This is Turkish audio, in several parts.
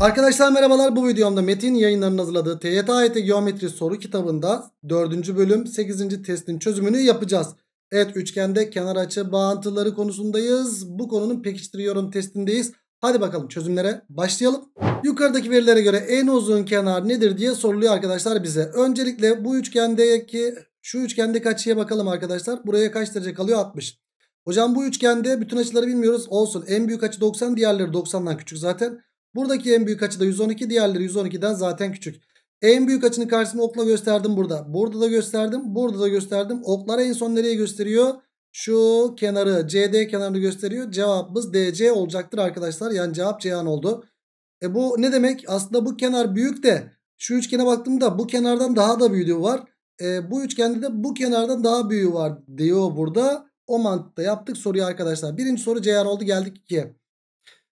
Arkadaşlar merhabalar bu videomda Metin yayınlarının hazırladığı TYT AYT Geometri soru kitabında 4. bölüm 8. testin çözümünü yapacağız. Evet üçgende kenar açı bağıntıları konusundayız. Bu konunun pekiştiriyorum testindeyiz. Hadi bakalım çözümlere başlayalım. Yukarıdaki verilere göre en uzun kenar nedir diye soruluyor arkadaşlar bize. Öncelikle bu üçgendeki şu üçgendeki açıya bakalım arkadaşlar. Buraya kaç derece kalıyor? 60. Hocam bu üçgende bütün açıları bilmiyoruz. Olsun en büyük açı 90 diğerleri 90'dan küçük zaten. Buradaki en büyük açı da 112. Diğerleri 112'den zaten küçük. En büyük açının karşısını okla gösterdim burada. Burada da gösterdim. Burada da gösterdim. Oklar en son nereye gösteriyor? Şu kenarı CD kenarını gösteriyor. Cevabımız DC olacaktır arkadaşlar. Yani cevap Ceyhan oldu. E bu ne demek? Aslında bu kenar büyük de şu üçgene baktığımda bu kenardan daha da büyüğü var. E, bu üçgende de bu kenardan daha büyüğü var diyor burada. O mantıkta yaptık soruyu arkadaşlar. Birinci soru Ceyhan oldu geldik 2'ye.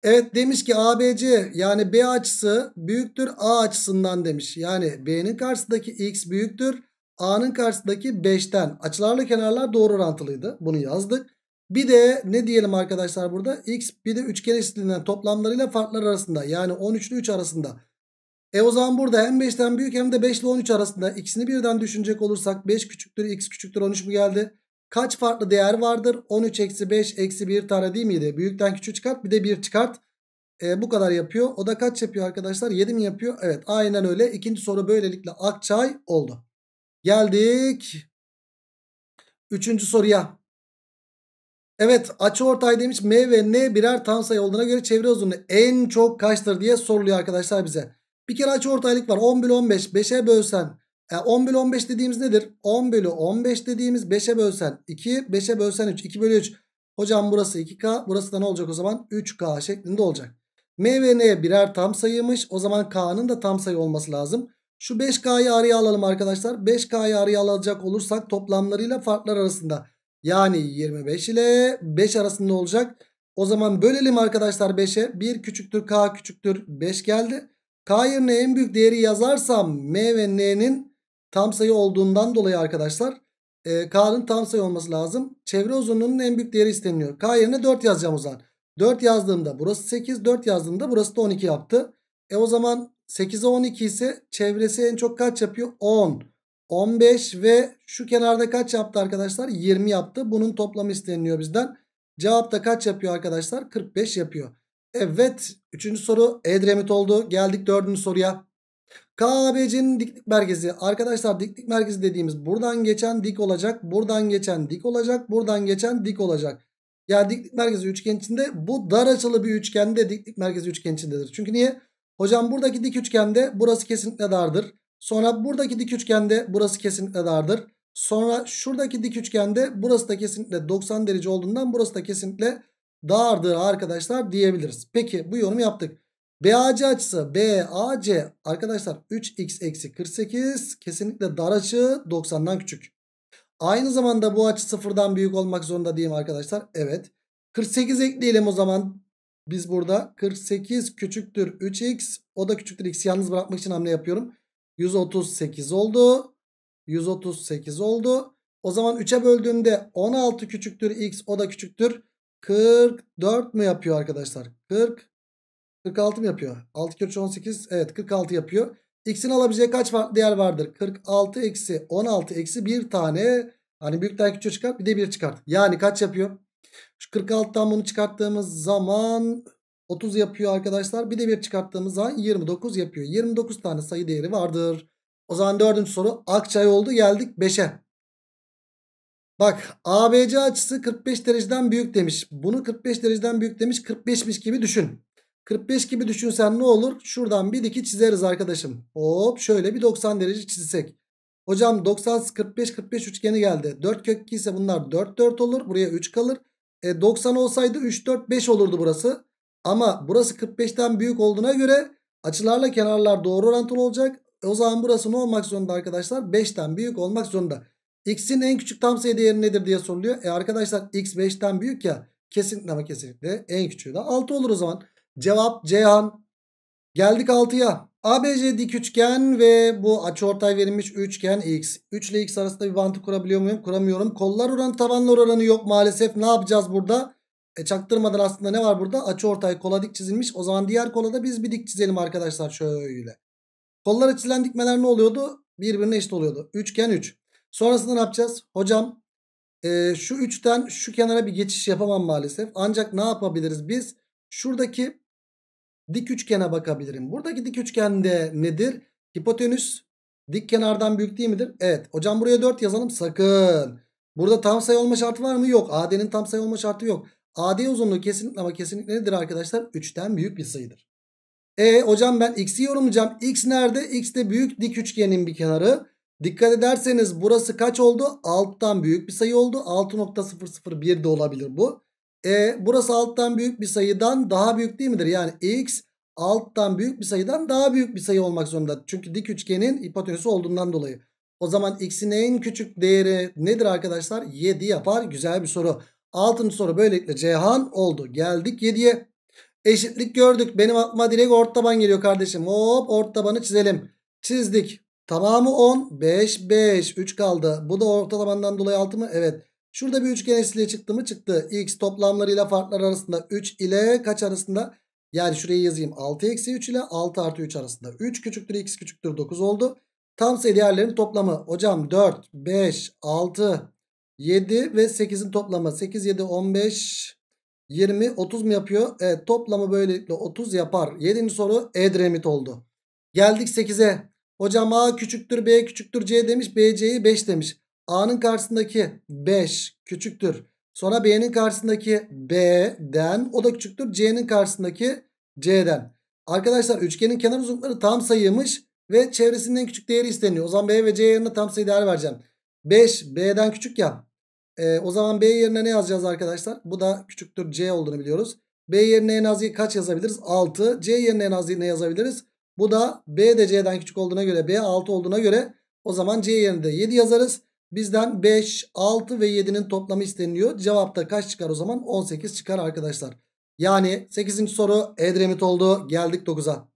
Evet demiş ki ABC yani B açısı büyüktür A açısından demiş. Yani B'nin karşısındaki X büyüktür. A'nın karşısındaki 5'ten. Açılarla kenarlar doğru orantılıydı. Bunu yazdık. Bir de ne diyelim arkadaşlar burada? X bir de üçgen eşitliğinden toplamlarıyla farklar arasında. Yani 13 ile 3 arasında. E o zaman burada hem 5'ten büyük hem de 5 ile 13 arasında. ikisini birden düşünecek olursak 5 küçüktür x küçüktür 13 mü geldi? Kaç farklı değer vardır? 13 eksi 5 eksi 1 tane değil miydi? Büyükten küçük çıkart bir de 1 çıkart. E, bu kadar yapıyor. O da kaç yapıyor arkadaşlar? 7 mi yapıyor? Evet aynen öyle. İkinci soru böylelikle Akçay oldu. Geldik. Üçüncü soruya. Evet açı ortay demiş M ve N birer tam sayı olduğuna göre çevre uzunluğu en çok kaçtır diye soruluyor arkadaşlar bize. Bir kere açı ortaylık var 11 bölü 15 5'e bölsen e, 10 bölü 15 dediğimiz nedir? 10 bölü 15 dediğimiz 5'e bölsen 2, 5'e bölsen 3, 2 bölü 3. Hocam burası 2K, burası da ne olacak o zaman? 3K şeklinde olacak. M ve N birer tam sayıymış. O zaman K'nın da tam sayı olması lazım. Şu 5K'yı araya alalım arkadaşlar. 5K'yı araya alacak olursak toplamlarıyla farklar arasında. Yani 25 ile 5 arasında olacak. O zaman bölelim arkadaşlar 5'e. 1 küçüktür K küçüktür 5 geldi. K yerine en büyük değeri yazarsam M ve N'nin tam sayı olduğundan dolayı arkadaşlar e, K'nın tam sayı olması lazım. Çevre uzunluğunun en büyük değeri isteniyor. K yerine 4 yazacağım o zaman. 4 yazdığımda burası 8, 4 yazdığımda burası da 12 yaptı. E o zaman 8'e 12 ise çevresi en çok kaç yapıyor? 10, 15 ve şu kenarda kaç yaptı arkadaşlar? 20 yaptı. Bunun toplamı isteniyor bizden. Cevap da kaç yapıyor arkadaşlar? 45 yapıyor. Evet. Üçüncü soru Edremit oldu. Geldik dördüncü soruya. KABC'nin diklik merkezi arkadaşlar diklik merkezi dediğimiz buradan geçen dik olacak. Buradan geçen dik olacak. Buradan geçen dik olacak. Yani diklik merkezi üçgen içinde bu dar açılı bir üçgende diklik merkezi üçgen içindedir. Çünkü niye? Hocam buradaki dik üçgende burası kesinlikle dardır. Sonra buradaki dik üçgende burası kesinlikle dardır. Sonra şuradaki dik üçgende burası da kesinlikle 90 derece olduğundan burası da kesinlikle dardır arkadaşlar diyebiliriz. Peki bu yorumu yaptık. BAC açısı BAC arkadaşlar 3x eksi 48 kesinlikle dar açı 90'dan küçük. Aynı zamanda bu açı sıfırdan büyük olmak zorunda diyeyim arkadaşlar. Evet 48 ekleyelim o zaman. Biz burada 48 küçüktür 3x o da küçüktür x yalnız bırakmak için hamle yapıyorum. 138 oldu. 138 oldu. O zaman 3'e böldüğümde 16 küçüktür x o da küçüktür. 44 mü yapıyor arkadaşlar? 44 46 mı yapıyor? 6 kök 18. Evet 46 yapıyor. X'in alabileceği kaç değer vardır? 46 eksi 16 eksi bir tane. Hani tane küçüğe çıkart, bir de 1 çıkart. Yani kaç yapıyor? Şu 46'tan bunu çıkarttığımız zaman 30 yapıyor arkadaşlar. Bir de 1 çıkarttığımız zaman 29 yapıyor. 29 tane sayı değeri vardır. O zaman dördüncü soru Akçay oldu geldik 5'e. Bak ABC açısı 45 dereceden büyük demiş. Bunu 45 dereceden büyük demiş 45'miş gibi düşün. 45 gibi düşünsen ne olur? Şuradan bir diki çizeriz arkadaşım. Hop şöyle bir 90 derece çizsek. Hocam 90 45 45 üçgeni geldi. 4 kök 2 ise bunlar 4 4 olur. Buraya 3 kalır. E, 90 olsaydı 3 4 5 olurdu burası. Ama burası 45'ten büyük olduğuna göre açılarla kenarlar doğru orantılı olacak. E, o zaman burası ne olmak zorunda arkadaşlar? 5'ten büyük olmak zorunda. X'in en küçük tam sayı değeri nedir diye soruluyor. E arkadaşlar X 5'ten büyük ya. Kesinlikle ama kesinlikle en küçüğü de 6 olur o zaman. Cevap Ceyhan. Geldik 6'ya. ABC dik üçgen ve bu açıortay verilmiş üçgen x. 3 ile x arasında bir bantı kurabiliyor muyum? Kuramıyorum. Kollar oranı tabanlar oranı yok maalesef. Ne yapacağız burada? E çaktırmadan aslında ne var burada? Açıortay kola dik çizilmiş. O zaman diğer kola da biz bir dik çizelim arkadaşlar şöyle. Kollara çizilen dikmeler ne oluyordu? Birbirine eşit oluyordu. Üçgen 3. Sonrasında ne yapacağız? Hocam e, şu üçten şu kenara bir geçiş yapamam maalesef. Ancak ne yapabiliriz biz? Şuradaki dik üçgene bakabilirim. Buradaki dik üçgende nedir? Hipotenüs dik kenardan büyük değil midir? Evet. Hocam buraya 4 yazalım. Sakın. Burada tam sayı olma şartı var mı? Yok. AD'nin tam sayı olma şartı yok. AD uzunluğu kesinlikle ama kesinlikle nedir arkadaşlar? 3'ten büyük bir sayıdır. E hocam ben x'i yorumlayacağım. X nerede? X de büyük dik üçgenin bir kenarı. Dikkat ederseniz burası kaç oldu? 6'tan büyük bir sayı oldu. 6.001 de olabilir bu. E burası alttan büyük bir sayıdan daha büyük değil midir? Yani x alttan büyük bir sayıdan daha büyük bir sayı olmak zorunda. Çünkü dik üçgenin hipotenüsü olduğundan dolayı. O zaman x'in en küçük değeri nedir arkadaşlar? 7 yapar. Güzel bir soru. Altıncı soru böylelikle Cihan oldu. Geldik 7'ye. Eşitlik gördük. Benim atma direkt ort taban geliyor kardeşim. Hop ort tabanı çizelim. Çizdik. Tamamı 10. 5, 5. 3 kaldı. Bu da orta tabandan dolayı 6 mı? Evet. Şurada bir üçgen eşliği çıktı mı? Çıktı. X toplamlarıyla farklar arasında 3 ile kaç arasında? Yani şurayı yazayım. 6 eksi 3 ile 6 artı 3 arasında. 3 küçüktür x küçüktür 9 oldu. Tam sayı değerlerin toplamı. Hocam 4, 5, 6, 7 ve 8'in toplamı. 8, 7, 15, 20, 30 mu yapıyor? Evet toplamı böylelikle 30 yapar. 7. soru Edremit oldu. Geldik 8'e. Hocam A küçüktür B küçüktür C demiş. B C'yi 5 demiş. A'nın karşısındaki 5 küçüktür. Sonra B'nin karşısındaki B'den o da küçüktür. C'nin karşısındaki C'den. Arkadaşlar üçgenin kenar uzunlukları tam sayıymış ve çevresinden küçük değeri isteniyor. O zaman B ve C yerine tam sayı değer vereceğim. 5 B'den küçük ya. E, o zaman B yerine ne yazacağız arkadaşlar? Bu da küçüktür C olduğunu biliyoruz. B yerine en az kaç yazabiliriz? 6. C yerine en az ne yazabiliriz? Bu da B de C'den küçük olduğuna göre B 6 olduğuna göre o zaman C yerine de 7 yazarız. Bizden 5, 6 ve 7'nin toplamı isteniliyor. Cevapta kaç çıkar o zaman? 18 çıkar arkadaşlar. Yani 8. soru Edremit oldu. Geldik 9'a.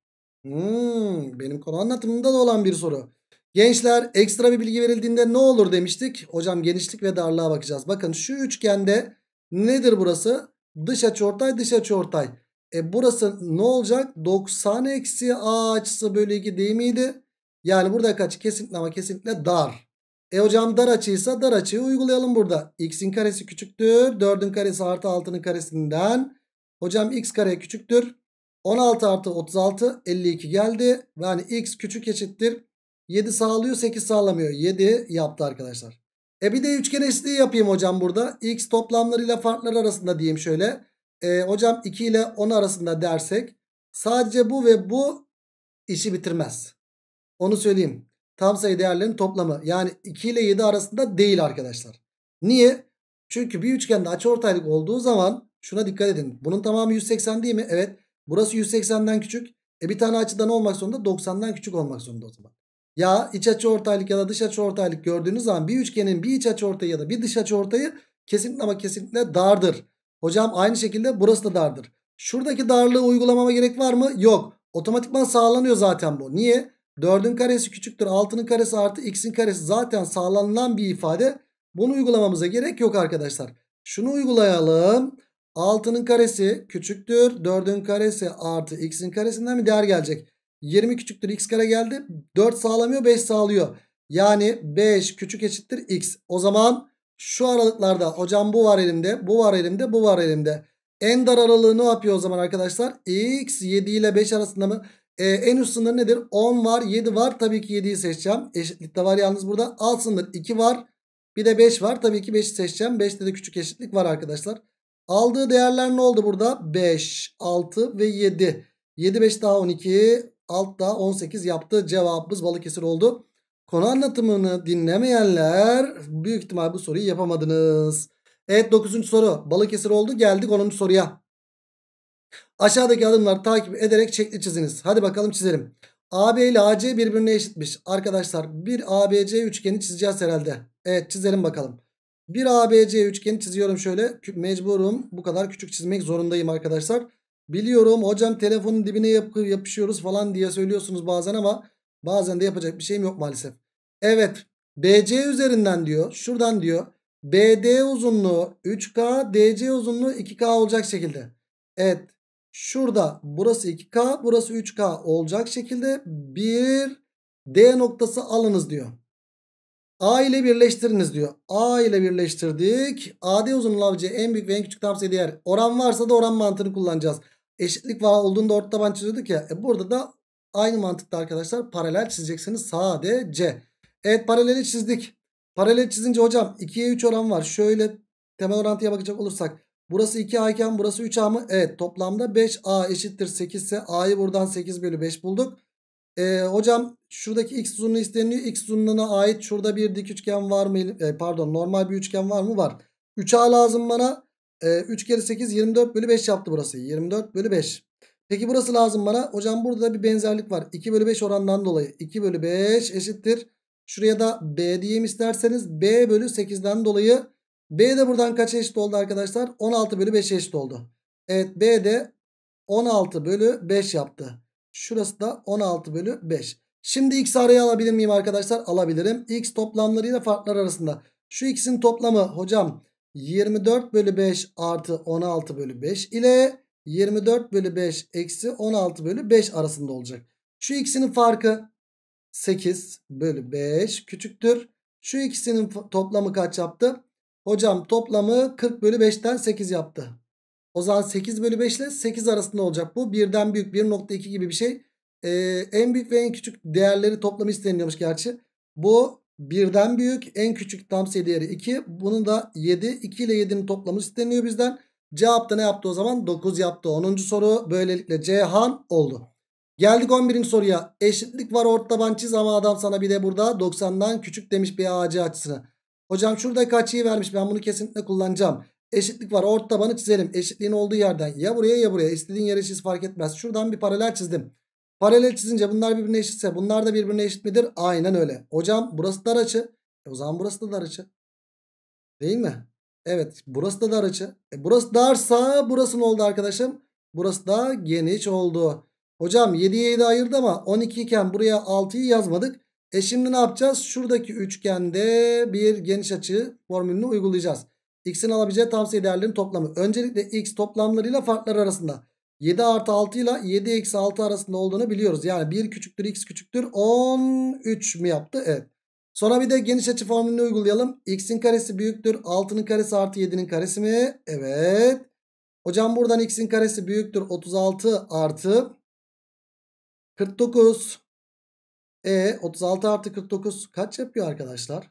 Hmm, benim konu anlatımında da olan bir soru. Gençler ekstra bir bilgi verildiğinde ne olur demiştik. Hocam genişlik ve darlığa bakacağız. Bakın şu üçgende nedir burası? Dış açıortay dış açıortay. E burası ne olacak? 90 eksi a açısı bölü 2 değil miydi? Yani burada kaç? Kesinlikle ama kesinlikle dar. E hocam dar açıysa dar açıyı uygulayalım burada. X'in karesi küçüktür. 4'ün karesi artı 6'nın karesinden. Hocam x kare küçüktür. 16 artı 36 52 geldi. Yani x küçük eşittir. 7 sağlıyor 8 sağlamıyor. 7 yaptı arkadaşlar. E bir de üçgen eşitliği yapayım hocam burada. X toplamlarıyla farklar arasında diyeyim şöyle. E, hocam 2 ile 10 arasında dersek sadece bu ve bu işi bitirmez. Onu söyleyeyim tam sayı değerlerinin toplamı. Yani 2 ile 7 arasında değil arkadaşlar. Niye? Çünkü bir üçgende açıortaylık olduğu zaman şuna dikkat edin. Bunun tamamı 180 değil mi? Evet. Burası 180'den küçük. E bir tane açıdan olmak zorunda 90'dan küçük olmak zorunda o zaman. Ya iç açı ortaylık ya da dış açı ortaylık gördüğünüz zaman bir üçgenin bir iç açı ortayı ya da bir dış açı ortayı kesinlikle ama kesinlikle dardır. Hocam aynı şekilde burası da dardır. Şuradaki darlığı uygulamama gerek var mı? Yok. Otomatikman sağlanıyor zaten bu. Niye? 4'ün karesi küçüktür 6'nın karesi artı x'in karesi zaten sağlanılan bir ifade. Bunu uygulamamıza gerek yok arkadaşlar. Şunu uygulayalım. 6'nın karesi küçüktür 4'ün karesi artı x'in karesinden bir değer gelecek. 20 küçüktür x kare geldi. 4 sağlamıyor 5 sağlıyor. Yani 5 küçük eşittir x. O zaman şu aralıklarda hocam bu var elimde, bu var elimde, bu var elimde. En dar aralığı ne yapıyor o zaman arkadaşlar? x 7 ile 5 arasında mı? Ee, en üst sınır nedir? 10 var 7 var. Tabii ki 7'yi seçeceğim. Eşitlikte var yalnız burada. Alt sınır 2 var. Bir de 5 var. Tabii ki 5'i seçeceğim. 5'te de küçük eşitlik var arkadaşlar. Aldığı değerler ne oldu burada? 5, 6 ve 7. 7, 5 daha 12, alt daha 18 yaptı. Cevabımız Balıkesir oldu. Konu anlatımını dinlemeyenler büyük ihtimal bu soruyu yapamadınız. Evet 9. soru Balıkesir oldu. Geldik 10. soruya. Aşağıdaki adımları takip ederek çekli çiziniz. Hadi bakalım çizelim. AB ile AC birbirine eşitmiş. Arkadaşlar bir ABC üçgeni çizeceğiz herhalde. Evet çizelim bakalım. Bir ABC üçgeni çiziyorum şöyle. Mecburum bu kadar küçük çizmek zorundayım arkadaşlar. Biliyorum hocam telefonun dibine yap yapışıyoruz falan diye söylüyorsunuz bazen ama bazen de yapacak bir şeyim yok maalesef. Evet BC üzerinden diyor. Şuradan diyor. BD uzunluğu 3K DC uzunluğu 2K olacak şekilde. Evet Şurada burası 2K burası 3K olacak şekilde bir D noktası alınız diyor. A ile birleştiriniz diyor. A ile birleştirdik. AD uzunluğu avcı en büyük ve en küçük tamsi değer. Oran varsa da oran mantığını kullanacağız. Eşitlik var olduğunda orta taban çiziyorduk ya. E burada da aynı mantıkta arkadaşlar paralel çizeceksiniz sadece. Evet paraleli çizdik. Paralel çizince hocam 2'ye 3 oran var. Şöyle temel orantıya bakacak olursak Burası 2A iken burası 3A mı? Evet toplamda 5A eşittir 8 ise A'yı buradan 8 bölü 5 bulduk. Ee, hocam şuradaki x uzunluğu isteniyor. X uzunluğuna ait şurada bir dik üçgen var mı? E, pardon normal bir üçgen var mı? Var. 3A lazım bana. E, ee, 3 kere 8 24 bölü 5 yaptı burası. 24 bölü 5. Peki burası lazım bana. Hocam burada da bir benzerlik var. 2 bölü 5 orandan dolayı. 2 bölü 5 eşittir. Şuraya da B diyeyim isterseniz. B bölü 8'den dolayı B de buradan kaç eşit oldu arkadaşlar? 16 bölü 5 eşit oldu. Evet B de 16 bölü 5 yaptı. Şurası da 16 bölü 5. Şimdi x araya alabilir miyim arkadaşlar? Alabilirim. X toplamlarıyla farklar arasında. Şu x'in toplamı hocam 24 bölü 5 artı 16 bölü 5 ile 24 bölü 5 eksi 16 bölü 5 arasında olacak. Şu ikisinin farkı 8 bölü 5 küçüktür. Şu ikisinin toplamı kaç yaptı? Hocam toplamı 40 bölü 5'ten 8 yaptı. O zaman 8 bölü 5 ile 8 arasında olacak bu. Birden büyük 1.2 gibi bir şey. Ee, en büyük ve en küçük değerleri toplamı isteniyormuş gerçi. Bu birden büyük en küçük tam sayı değeri 2. Bunun da 7. 2 ile 7'nin toplamı isteniyor bizden. Cevapta ne yaptı o zaman? 9 yaptı. 10. soru böylelikle Cihan oldu. Geldik 11. soruya. Eşitlik var orta taban çiz ama adam sana bir de burada 90'dan küçük demiş bir ağacı açısını. Hocam şuradaki açıyı vermiş ben bunu kesinlikle kullanacağım. Eşitlik var ort tabanı çizelim. Eşitliğin olduğu yerden ya buraya ya buraya istediğin yere çiz fark etmez. Şuradan bir paralel çizdim. Paralel çizince bunlar birbirine eşitse bunlar da birbirine eşit midir? Aynen öyle. Hocam burası dar açı. E o zaman burası da dar açı. Değil mi? Evet burası da dar açı. E burası darsa burası ne oldu arkadaşım? Burası da geniş oldu. Hocam 7'ye 7 ayırdı ama 12 iken buraya 6'yı yazmadık. E şimdi ne yapacağız? Şuradaki üçgende bir geniş açı formülünü uygulayacağız. X'in alabileceği tavsiye değerlerin toplamı. Öncelikle X toplamlarıyla farklar arasında 7 artı 6 ile 7 eksi 6 arasında olduğunu biliyoruz. Yani 1 küçüktür X küçüktür 13 mi yaptı? Evet. Sonra bir de geniş açı formülünü uygulayalım. X'in karesi büyüktür 6'nın karesi artı 7'nin karesi mi? Evet. Hocam buradan X'in karesi büyüktür 36 artı 49 e 36 artı 49 kaç yapıyor arkadaşlar?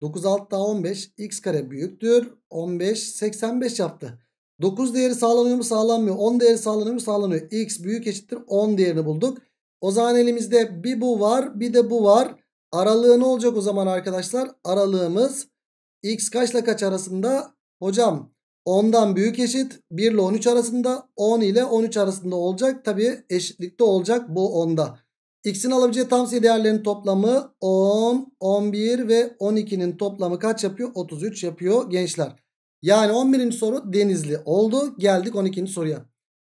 9 altta 15. X kare büyüktür. 15 85 yaptı. 9 değeri sağlanıyor mu sağlanmıyor. 10 değeri sağlanıyor mu sağlanıyor. X büyük eşittir 10 değerini bulduk. O zaman elimizde bir bu var bir de bu var. Aralığı ne olacak o zaman arkadaşlar? Aralığımız x kaçla kaç arasında? Hocam 10'dan büyük eşit 1 ile 13 arasında 10 ile 13 arasında olacak. Tabi eşitlikte olacak bu 10'da. X'in alabileceği tam sayı değerlerinin toplamı 10, 11 ve 12'nin toplamı kaç yapıyor? 33 yapıyor gençler. Yani 11. soru denizli oldu. Geldik 12. soruya.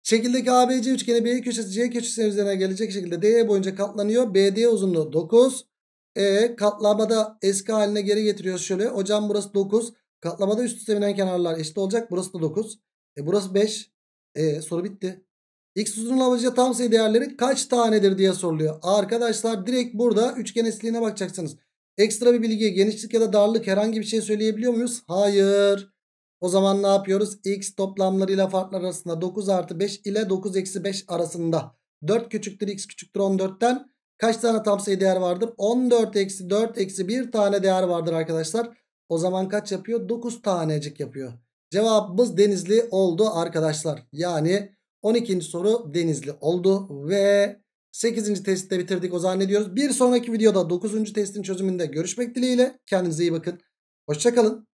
Çekildeki ABC üçgeni B köşesi C köşesinin üzerine gelecek şekilde DE boyunca katlanıyor. BD uzunluğu 9. E katlamada eski haline geri getiriyoruz şöyle. Hocam burası 9. Katlamada üst üste binen kenarlar eşit olacak. Burası da 9. E burası 5. E soru bitti. X uzunlamasıyla tam sayı değerleri kaç tanedir diye soruluyor. Arkadaşlar direkt burada üçgen esliğine bakacaksınız. Ekstra bir bilgi genişlik ya da darlık herhangi bir şey söyleyebiliyor muyuz? Hayır. O zaman ne yapıyoruz? X toplamlarıyla farklar arasında 9 artı 5 ile 9 eksi 5 arasında. 4 küçüktür x küçüktür 14'ten kaç tane tam sayı değer vardır? 14 eksi 4 eksi 1 tane değer vardır arkadaşlar. O zaman kaç yapıyor? 9 tanecik yapıyor. Cevabımız denizli oldu arkadaşlar. Yani 12. soru Denizli oldu ve 8. testte bitirdik o zaman Bir sonraki videoda 9. testin çözümünde görüşmek dileğiyle. Kendinize iyi bakın. Hoşçakalın.